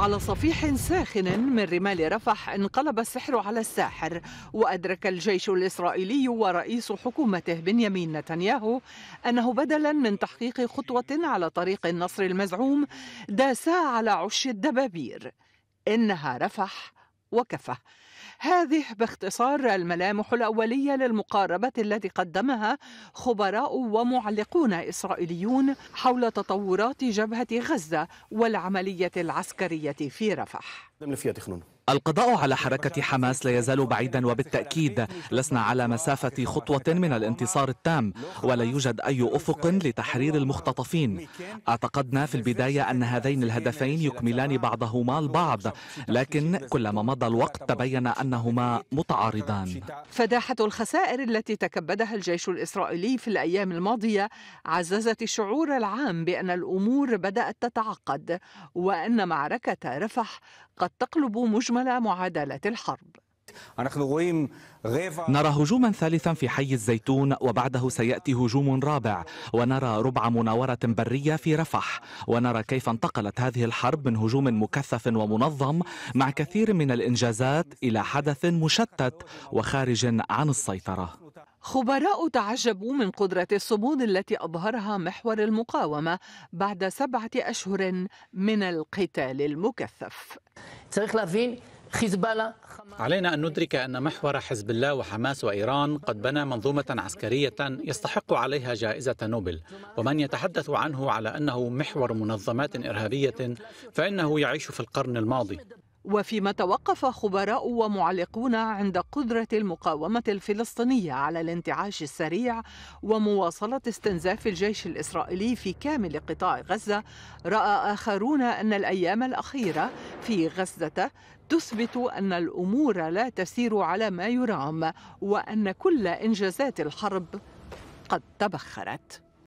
على صفيح ساخن من رمال رفح انقلب السحر على الساحر وأدرك الجيش الإسرائيلي ورئيس حكومته بنيامين نتنياهو أنه بدلا من تحقيق خطوة على طريق النصر المزعوم داسا على عش الدبابير إنها رفح وكفى هذه باختصار الملامح الأولية للمقاربة التي قدمها خبراء ومعلقون إسرائيليون حول تطورات جبهة غزة والعملية العسكرية في رفح القضاء على حركة حماس لا يزال بعيدا وبالتأكيد لسنا على مسافة خطوة من الانتصار التام ولا يوجد أي أفق لتحرير المختطفين اعتقدنا في البداية أن هذين الهدفين يكملان بعضهما البعض لكن كلما مضى الوقت تبين أنهما متعارضان فداحة الخسائر التي تكبدها الجيش الإسرائيلي في الأيام الماضية عززت الشعور العام بأن الأمور بدأت تتعقد وأن معركة رفح قد قد تقلب مجمل معادلة الحرب نرى هجوما ثالثا في حي الزيتون وبعده سيأتي هجوم رابع ونرى ربع مناورة برية في رفح ونرى كيف انتقلت هذه الحرب من هجوم مكثف ومنظم مع كثير من الإنجازات إلى حدث مشتت وخارج عن السيطرة خبراء تعجبوا من قدرة الصمود التي أظهرها محور المقاومة بعد سبعة أشهر من القتال المكثف علينا أن ندرك أن محور حزب الله وحماس وإيران قد بنى منظومة عسكرية يستحق عليها جائزة نوبل ومن يتحدث عنه على أنه محور منظمات إرهابية فإنه يعيش في القرن الماضي وفيما توقف خبراء ومعلقون عند قدرة المقاومة الفلسطينية على الانتعاش السريع ومواصلة استنزاف الجيش الإسرائيلي في كامل قطاع غزة، رأى آخرون أن الأيام الأخيرة في غزة تثبت أن الأمور لا تسير على ما يرام، وأن كل إنجازات الحرب قد تبخرت.